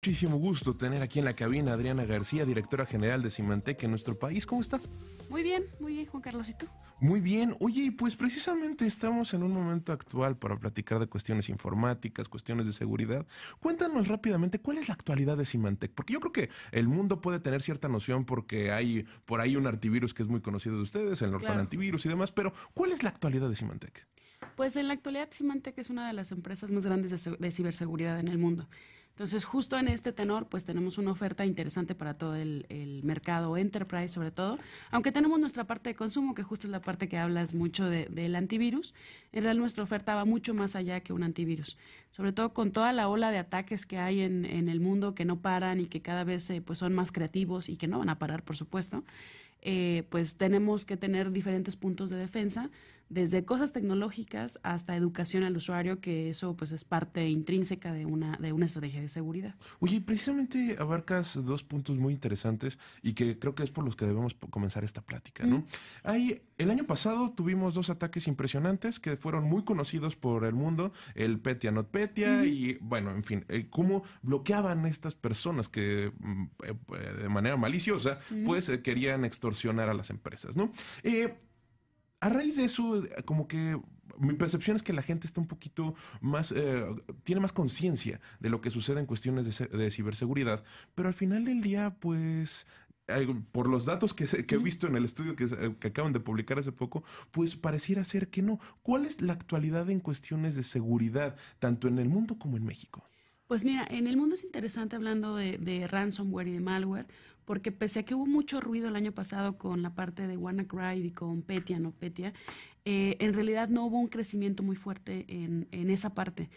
Muchísimo gusto tener aquí en la cabina Adriana García, directora general de Symantec en nuestro país. ¿Cómo estás? Muy bien, muy bien, Juan Carlos. ¿Y tú? Muy bien. Oye, pues precisamente estamos en un momento actual para platicar de cuestiones informáticas, cuestiones de seguridad. Cuéntanos rápidamente cuál es la actualidad de Symantec, porque yo creo que el mundo puede tener cierta noción porque hay por ahí un antivirus que es muy conocido de ustedes, el Norton Antivirus y demás, pero ¿cuál es la actualidad de Symantec? Pues en la actualidad Symantec es una de las empresas más grandes de ciberseguridad en el mundo. Entonces, justo en este tenor, pues tenemos una oferta interesante para todo el, mercado enterprise, sobre todo, aunque tenemos nuestra parte de consumo, que justo es la parte que hablas mucho de, del antivirus, en realidad nuestra oferta va mucho más allá que un antivirus, sobre todo con toda la ola de ataques que hay en, en el mundo que no paran y que cada vez eh, pues son más creativos y que no van a parar, por supuesto, eh, pues tenemos que tener diferentes puntos de defensa desde cosas tecnológicas hasta educación al usuario, que eso pues es parte intrínseca de una, de una estrategia de seguridad. Oye, precisamente abarcas dos puntos muy interesantes y que creo que es por los que debemos comenzar esta plática, ¿no? Mm. Hay, el año pasado tuvimos dos ataques impresionantes que fueron muy conocidos por el mundo, el Petia Not Petia y bueno, en fin, eh, cómo bloqueaban estas personas que mm, eh, eh, de manera maliciosa pues querían extorsionar a las empresas, ¿no? a raíz de eso, eh, como que mi percepción es que la gente está un poquito más, eh, tiene más conciencia de lo que sucede en cuestiones de, ciberseguridad, pero al final del día, pues por los datos que, he visto en el estudio que, que, acaban de publicar hace poco, pues pareciera ser que no. ¿Cuál es la actualidad en cuestiones de seguridad, tanto en el mundo como en México? Pues mira, en el mundo es interesante hablando de, ransomware y de malware, porque pese a que hubo mucho ruido el año pasado con la parte de WannaCry y con Petya, no Petya, eh, en realidad no hubo un crecimiento muy fuerte en, esa parte.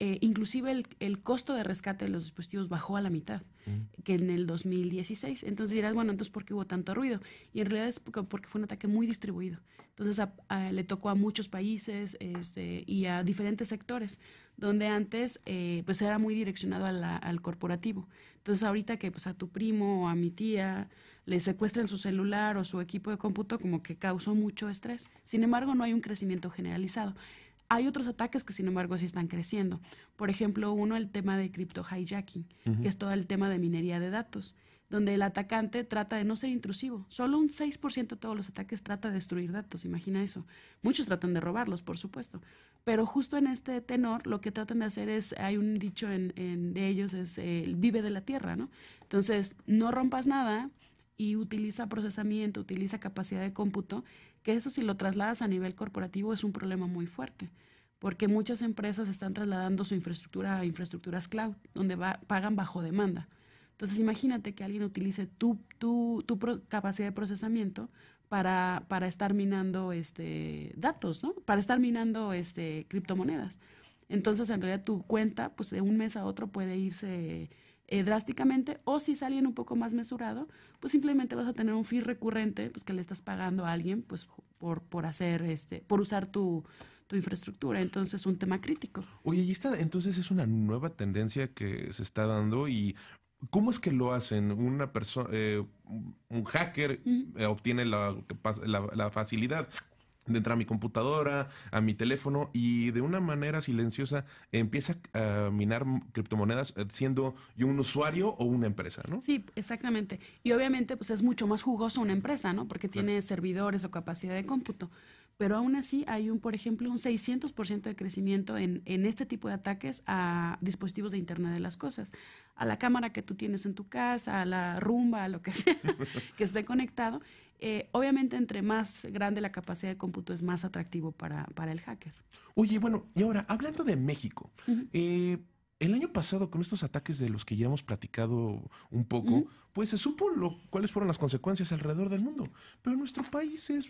Eh, inclusive el, costo de rescate de los dispositivos bajó a la mitad mm. que en el 2016. Entonces dirás, bueno, entonces ¿por qué hubo tanto ruido? Y en realidad es porque, fue un ataque muy distribuido. Entonces le tocó a muchos países este, y a diferentes sectores donde antes eh, pues era muy direccionado al corporativo. Entonces ahorita que pues, a tu primo o a mi tía le secuestran su celular o su equipo de cómputo como que causó mucho estrés. Sin embargo, no hay un crecimiento generalizado. Hay otros ataques que, sin embargo, sí están creciendo. Por ejemplo, uno, el tema de cripto hijacking, que es todo el tema de minería de datos donde el atacante trata de no ser intrusivo. Solo un 6% de todos los ataques trata de destruir datos, imagina eso. Muchos tratan de robarlos, por supuesto. Pero justo en este tenor, lo que tratan de hacer es, hay un dicho de ellos, es eh, el vive de la tierra, ¿no? Entonces, no rompas nada y utiliza procesamiento, utiliza capacidad de cómputo, que eso si lo trasladas a nivel corporativo es un problema muy fuerte porque muchas empresas están trasladando su infraestructura a infraestructuras cloud, donde pagan bajo demanda. Entonces imagínate que alguien utilice tu, tu, tu capacidad de procesamiento para, para, estar minando este, datos, ¿no? Para estar minando este, criptomonedas. Entonces, en realidad, tu cuenta, pues de un mes a otro puede irse eh, drásticamente, o si es alguien un poco más mesurado, pues simplemente vas a tener un fee recurrente, pues que le estás pagando a alguien, pues por, por hacer, este, por usar tu, infraestructura. Entonces, un tema crítico. Oye, y está entonces es una nueva tendencia que se está dando y ¿Cómo es que lo hacen? Una persona, eh, un hacker eh, obtiene la, facilidad de entrar a mi computadora, a mi teléfono y de una manera silenciosa empieza a minar criptomonedas eh, siendo yo un usuario o una empresa, ¿no? Sí, exactamente. Y obviamente pues es mucho más jugoso una empresa, ¿no? Porque tiene servidores o capacidad de cómputo pero aún así hay un, por ejemplo, un 600% de crecimiento en, este tipo de ataques a dispositivos de Internet de las Cosas, a la cámara que tú tienes en tu casa, a la rumba, a lo que sea que esté conectado. Eh, obviamente, entre más grande la capacidad de cómputo es más atractivo para, el hacker. Oye, bueno, y ahora, hablando de México, el año pasado, con estos ataques de los que ya hemos platicado un poco, pues se supo lo, cuáles fueron las consecuencias alrededor del mundo. Pero nuestro país es,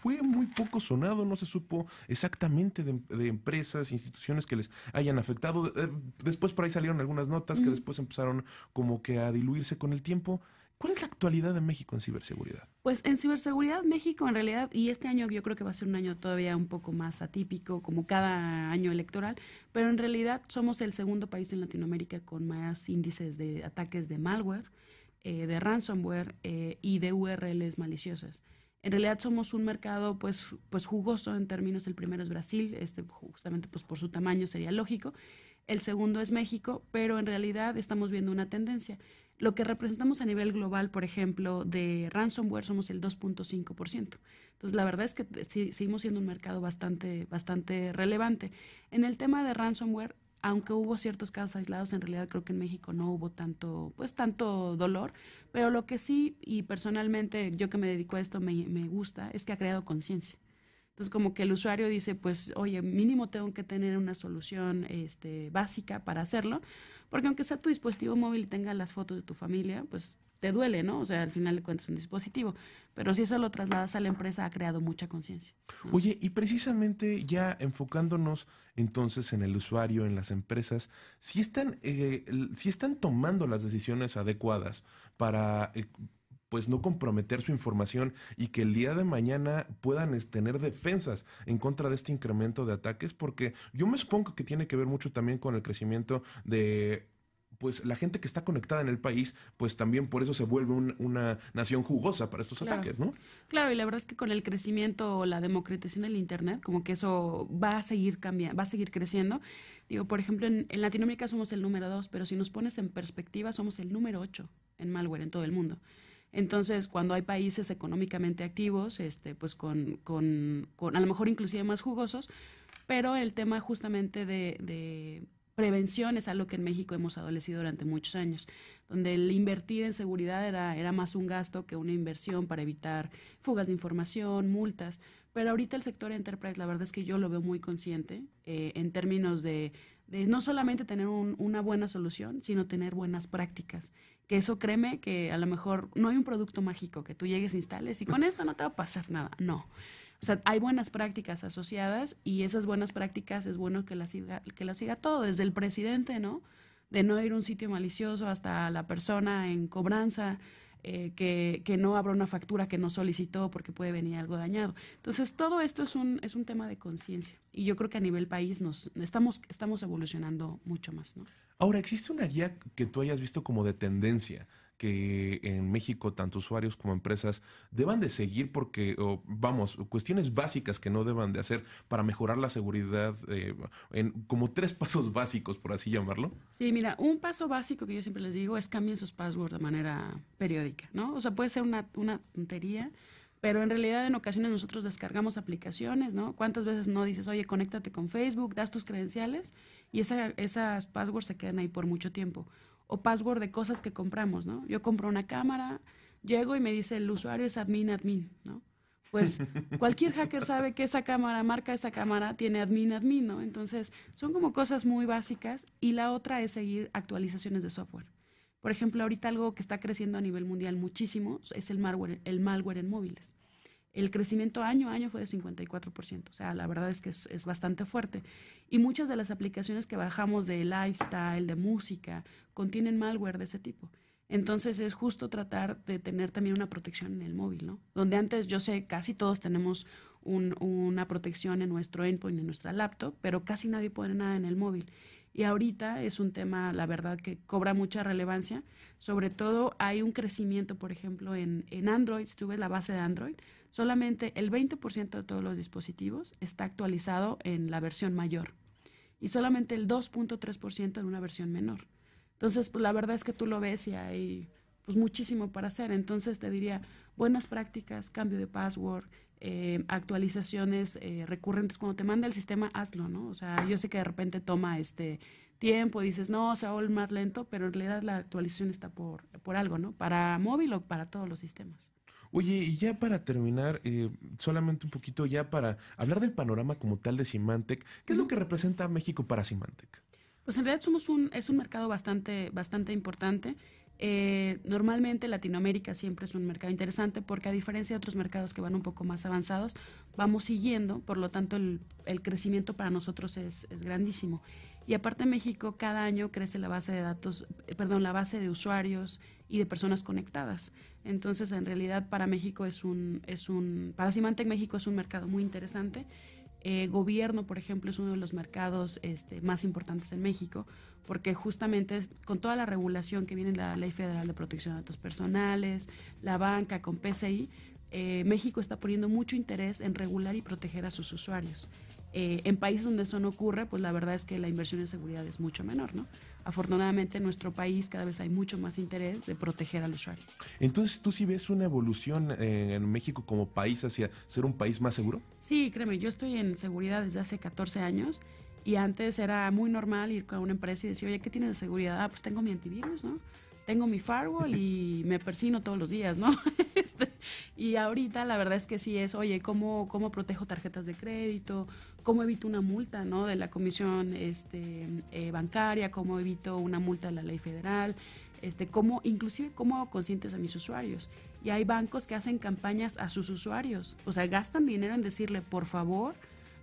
fue muy poco sonado, no se supo exactamente de, empresas, instituciones que les hayan afectado. Eh, después por ahí salieron algunas notas que después empezaron como que a diluirse con el tiempo. ¿Cuál es la actualidad de México en ciberseguridad? Pues en ciberseguridad México en realidad, y este año yo creo que va a ser un año todavía un poco más atípico, como cada año electoral, pero en realidad somos el segundo país en Latinoamérica con más índices de ataques de malware, eh, de ransomware eh, y de URLs maliciosas. En realidad somos un mercado pues, pues jugoso en términos, el primero es Brasil, este, justamente pues por su tamaño sería lógico, el segundo es México, pero en realidad estamos viendo una tendencia lo que representamos a nivel global, por ejemplo, de ransomware somos el 2.5%. Entonces, la verdad es que eh, seguimos siendo un mercado bastante, bastante relevante. En el tema de ransomware, aunque hubo ciertos casos aislados, en realidad creo que en México no hubo tanto, pues tanto dolor, pero lo que sí, y personalmente yo que me dedico a esto me, gusta, es que ha creado conciencia. Entonces, como que el usuario dice, pues, oye, mínimo tengo que tener una solución este, básica para hacerlo, porque aunque sea tu dispositivo móvil y tenga las fotos de tu familia, pues te duele, ¿no? O sea, al final le cuentas un dispositivo. Pero si eso lo trasladas a la empresa, ha creado mucha conciencia. Oye, y precisamente ya enfocándonos entonces en el usuario, en las empresas, si están, eh, si están tomando las decisiones adecuadas para eh, pues no comprometer su información y que el día de mañana puedan tener defensas en contra de este incremento de ataques, porque yo me supongo que tiene que ver mucho también con el crecimiento de pues la gente que está conectada en el país, pues también por eso se vuelve una nación jugosa para estos ataques, ¿no? Claro, y la verdad es que con el crecimiento o la democratización del Internet, como que eso va a seguir cambiando, va a seguir creciendo. Digo, por ejemplo, en, en Latinoamérica somos el número dos, pero si nos pones en perspectiva, somos el número ocho en malware en todo el mundo. Entonces, cuando hay países económicamente activos, este, pues con, con, a lo mejor inclusive más jugosos, pero el tema justamente de, prevención es algo que en México hemos adolecido durante muchos años, donde el invertir en seguridad era, era más un gasto que una inversión para evitar fugas de información, multas. Pero ahorita el sector enterprise, la verdad es que yo lo veo muy consciente eh, en términos de, no solamente tener una buena solución, sino tener buenas prácticas que eso créeme que a lo mejor no hay un producto mágico que tú llegues, instales y con esto no te va a pasar nada. No. O sea, hay buenas prácticas asociadas y esas buenas prácticas es bueno que las siga, todo, desde el presidente, ¿no? De no ir a un sitio malicioso hasta la persona en cobranza, eh, que, que, no abra una factura que no solicitó porque puede venir algo dañado. Entonces, todo esto es un, es un tema de conciencia y yo creo que a nivel país nos estamos, estamos evolucionando mucho más, ¿no? Ahora, ¿existe una guía que tú hayas visto como de tendencia? que en México tanto usuarios como empresas deban de seguir porque, vamos, cuestiones básicas que no deban de hacer para mejorar la seguridad, eh, en como tres pasos básicos, por así llamarlo? Sí, mira, un paso básico que yo siempre les digo es cambien sus passwords de manera periódica, ¿no? O sea, puede ser una, una tontería, pero en realidad en ocasiones nosotros descargamos aplicaciones, ¿no? ¿Cuántas veces no dices, oye, conéctate con Facebook, das tus credenciales y esa, esas passwords se quedan ahí por mucho tiempo? O password de cosas que compramos, ¿no? Yo compro una cámara, llego y me dice, el usuario es admin, admin, ¿no? Pues cualquier hacker sabe que esa cámara, marca esa cámara, tiene admin, admin, ¿no? Entonces son como cosas muy básicas y la otra es seguir actualizaciones de software. Por ejemplo, ahorita algo que está creciendo a nivel mundial muchísimo es el malware, el malware en móviles. El crecimiento año a año fue de 54%, o sea, la verdad es que es, bastante fuerte. Y muchas de las aplicaciones que bajamos de lifestyle, de música, contienen malware de ese tipo. Entonces es justo tratar de tener también una protección en el móvil, ¿no? Donde antes yo sé, casi todos tenemos una protección en nuestro endpoint, en nuestra laptop, pero casi nadie pone nada en el móvil y ahorita es un tema, la verdad, que cobra mucha relevancia. Sobre todo hay un crecimiento, por ejemplo, en, en Android, ves la base de Android, solamente el 20% de todos los dispositivos está actualizado en la versión mayor y solamente el 2.3% en una versión menor. Entonces, pues la verdad es que tú lo ves y hay pues muchísimo para hacer. Entonces te diría, buenas prácticas, cambio de password, eh, actualizaciones eh, recurrentes. Cuando te manda el sistema, hazlo, ¿no? O sea, yo sé que de repente toma este tiempo, dices, no, se va a más lento, pero en realidad la actualización está por, algo, ¿no? Para móvil o para todos los sistemas. Oye, y ya para terminar, eh, solamente un poquito ya para hablar del panorama como tal de Symantec, ¿qué es lo que representa México para Symantec? Pues en realidad somos un, es un mercado bastante, bastante importante. Eh, normalmente Latinoamérica siempre es un mercado interesante porque a diferencia de otros mercados que van un poco más avanzados, vamos siguiendo, por lo tanto el, crecimiento para nosotros es, grandísimo. Y aparte México cada año crece la base de datos, eh, perdón, la base de usuarios y de personas conectadas. Entonces en realidad para México es un, es un, para México es un mercado muy interesante eh, gobierno, por ejemplo, es uno de los mercados este, más importantes en México, porque justamente con toda la regulación que viene la Ley Federal de Protección de Datos Personales, la banca con PCI, eh, México está poniendo mucho interés en regular y proteger a sus usuarios. Eh, en países donde eso no ocurre, pues la verdad es que la inversión en seguridad es mucho menor, ¿no? afortunadamente en nuestro país cada vez hay mucho más interés de proteger al usuario. Entonces, ¿tú sí ves una evolución eh, en México como país hacia ser un país más seguro? Sí, créeme, yo estoy en seguridad desde hace 14 años y antes era muy normal ir con una empresa y decir, oye, ¿qué tienes de seguridad? Ah, pues tengo mi antivirus, ¿no? tengo mi firewall y me persino todos los días, ¿no? Este, y ahorita la verdad es que sí es, oye, ¿cómo, ¿cómo protejo tarjetas de crédito? ¿Cómo evito una multa, De la comisión este, eh, bancaria, ¿cómo evito una multa de la ley federal? Este, cómo, inclusive cómo hago conscientes a mis usuarios. Y hay bancos que hacen campañas a sus usuarios, o sea, gastan dinero en decirle, por favor,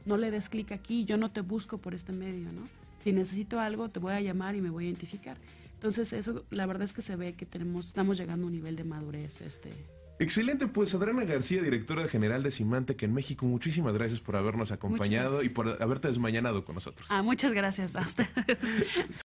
no le des clic aquí, yo no te busco por este medio, ¿no? Si necesito algo, te voy a llamar y me voy a identificar. Entonces eso, la verdad es que se ve que tenemos, estamos llegando a un nivel de madurez, este, Excelente, pues Adriana García, directora general de Simantec en México, muchísimas gracias por habernos acompañado y por haberte desmañanado con nosotros. Ah, muchas gracias a ustedes.